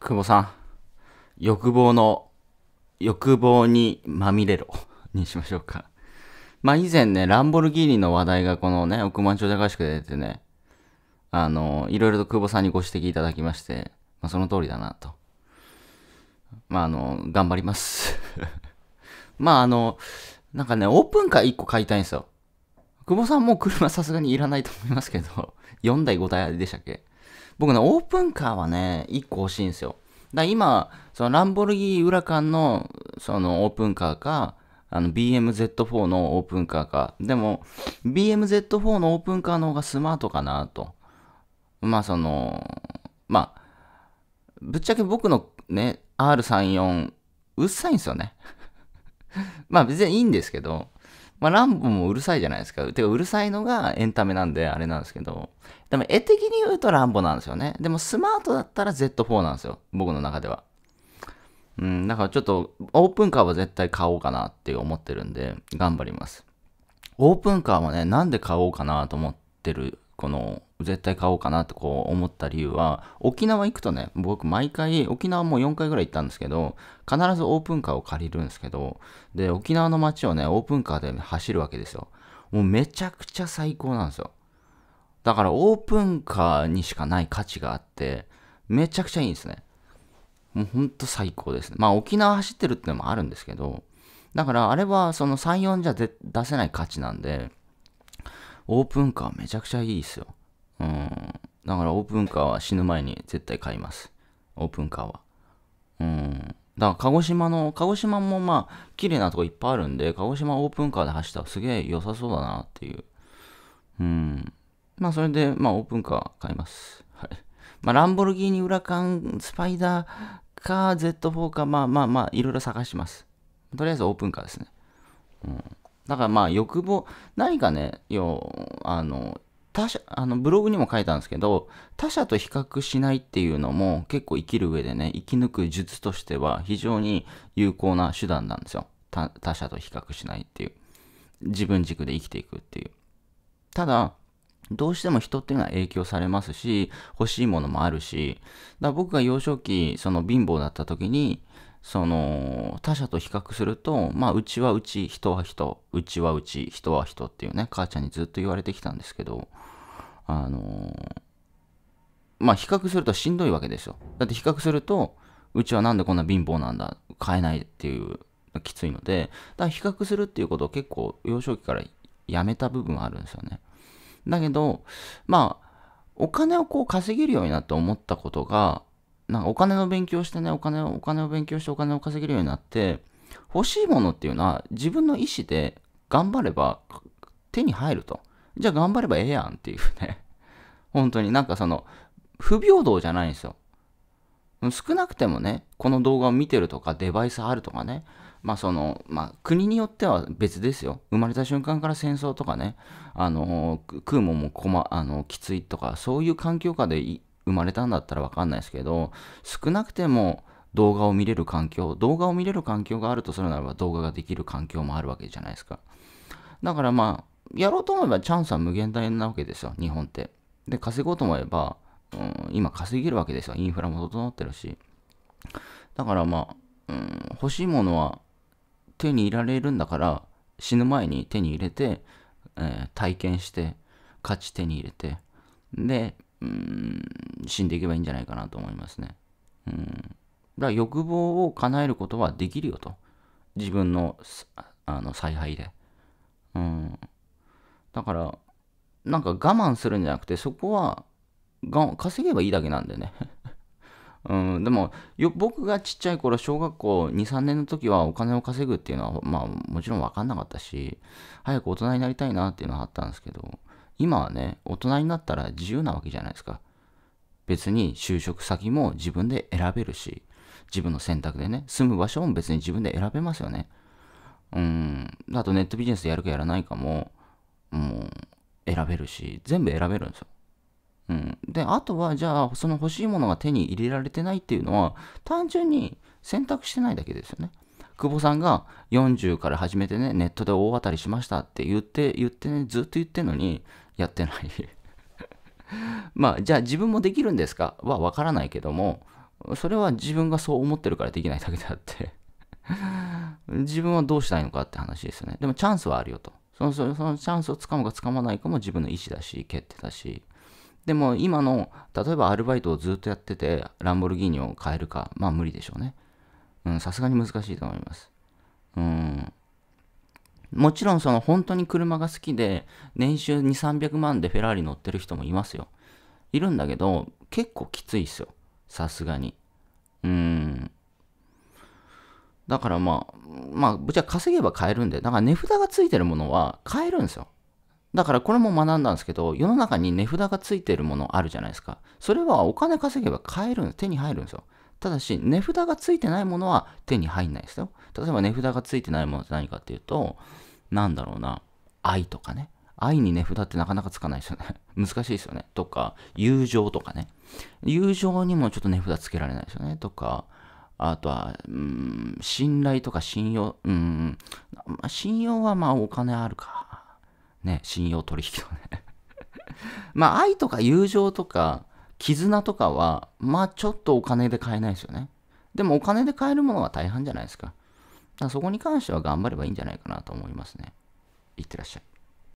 久保さん、欲望の、欲望にまみれろにしましょうか。まあ以前ね、ランボルギーニの話題がこのね、億万長者合宿で出てね、あの、いろいろと久保さんにご指摘いただきまして、まあその通りだなと。まああの、頑張ります。まああの、なんかね、オープンカー1個買いたいんですよ。久保さんも車さすがにいらないと思いますけど、4台5台でしたっけ僕ね、オープンカーはね、1個欲しいんですよ。だ今、そのランボルギーウラカンの、そのオープンカーか、あの BMZ4 のオープンカーか。でも、BMZ4 のオープンカーの方がスマートかなと。まあその、まあ、ぶっちゃけ僕のね、R34、うっさいんですよね。まあ別にいいんですけど、まあ、ランボもうるさいじゃないですか。てか、うるさいのがエンタメなんで、あれなんですけど。でも、絵的に言うとランボなんですよね。でも、スマートだったら Z4 なんですよ。僕の中では。うん、だからちょっと、オープンカーは絶対買おうかなって思ってるんで、頑張ります。オープンカーもね、なんで買おうかなと思ってるこの絶対買おうかなってこう思った理由は沖縄行くとね僕毎回沖縄も4回ぐらい行ったんですけど必ずオープンカーを借りるんですけどで沖縄の街をねオープンカーで走るわけですよもうめちゃくちゃ最高なんですよだからオープンカーにしかない価値があってめちゃくちゃいいんですねもうほんと最高ですねまあ沖縄走ってるってのもあるんですけどだからあれはその34じゃ出せない価値なんでオープンカーめちゃくちゃいいですよ。うん。だからオープンカーは死ぬ前に絶対買います。オープンカーは。うん。だから鹿児島の、鹿児島もまあ、綺麗なとこいっぱいあるんで、鹿児島オープンカーで走ったらすげえ良さそうだなっていう。うん。まあ、それで、まあ、オープンカー買います。はい。まあ、ランボルギーニ、ウラカン、スパイダーか、Z4 か、まあまあまあ、いろいろ探します。とりあえずオープンカーですね。うん。だからまあ欲望、何かね、よあの、他者、あのブログにも書いたんですけど、他者と比較しないっていうのも結構生きる上でね、生き抜く術としては非常に有効な手段なんですよ。他者と比較しないっていう。自分軸で生きていくっていう。ただ、どうしても人っていうのは影響されますし、欲しいものもあるし、だ僕が幼少期、その貧乏だった時に、その他者と比較すると、まあ、うちはうち、人は人、うちはうち、人は人っていうね、母ちゃんにずっと言われてきたんですけど、あのまあ、比較するとしんどいわけですよ。だって比較すると、うちはなんでこんな貧乏なんだ、買えないっていうきついので、だから比較するっていうことを結構幼少期からやめた部分はあるんですよね。だけど、まあ、お金をこう稼げるようになって思ったことが、なんかお金の勉強してね、お金を、お金を勉強してお金を稼げるようになって、欲しいものっていうのは自分の意思で頑張れば手に入ると。じゃあ頑張ればええやんっていうね。本当になんかその、不平等じゃないんですよ。少なくてもね、この動画を見てるとか、デバイスあるとかね、まあその、まあ国によっては別ですよ。生まれた瞬間から戦争とかね、あの、食うもんもま、あの、きついとか、そういう環境下で生まれたんだったらわかんないですけど、少なくても動画を見れる環境、動画を見れる環境があるとするならば動画ができる環境もあるわけじゃないですか。だからまあ、やろうと思えばチャンスは無限大なわけですよ、日本って。で、稼ごうと思えば、うん、今稼げるわけですよ。インフラも整ってるし。だからまあ、うん、欲しいものは手に入れられるんだから、死ぬ前に手に入れて、えー、体験して、価値手に入れて、で、うん、死んでいけばいいんじゃないかなと思いますね。うん。だから欲望を叶えることはできるよと。自分のあの采配で。うん。だから、なんか我慢するんじゃなくて、そこはが稼げばいいだけなんでね。うん、でもよ僕がちっちゃい頃小学校23年の時はお金を稼ぐっていうのはまあもちろん分かんなかったし早く大人になりたいなっていうのはあったんですけど今はね、大人になったら自由なわけじゃないですか。別に就職先も自分で選べるし、自分の選択でね、住む場所も別に自分で選べますよね。うん、あとネットビジネスでやるかやらないかも、もうん、選べるし、全部選べるんですよ。うん、で、あとは、じゃあ、その欲しいものが手に入れられてないっていうのは、単純に選択してないだけですよね。久保さんが40から始めてね、ネットで大当たりしましたって言って、言ってね、ずっと言ってんのに、やってない まあ、じゃあ自分もできるんですかはわからないけども、それは自分がそう思ってるからできないだけであって 自分はどうしたいのかって話ですよね。でもチャンスはあるよと。そのそのチャンスをつかむかつかまないかも自分の意思だし、決定だし。でも今の、例えばアルバイトをずっとやってて、ランボルギーニを買えるか、まあ無理でしょうね。さすがに難しいと思います。うん。もちろんその本当に車が好きで、年収2、300万でフェラーリ乗ってる人もいますよ。いるんだけど、結構きついっすよ。さすがに。うん。だからまあ、まあ、ぶっちゃ稼げば買えるんで、だから値札がついてるものは買えるんですよ。だからこれも学んだんですけど、世の中に値札がついてるものあるじゃないですか。それはお金稼げば買えるんです。手に入るんですよ。ただし、値札がついてないものは手に入んないですよ。例えば値札がついてないものって何かっていうと、なんだろうな、愛とかね。愛に値札ってなかなかつかないですよね。難しいですよね。とか、友情とかね。友情にもちょっと値札つけられないですよね。とか、あとは、うん、信頼とか信用、うん、まあ、信用はまあお金あるか。ね、信用取引とね。まあ愛とか友情とか、絆とかは、まあちょっとお金で買えないですよね。でもお金で買えるものは大半じゃないですか。だからそこに関しては頑張ればいいんじゃないかなと思いますね。いってらっしゃい。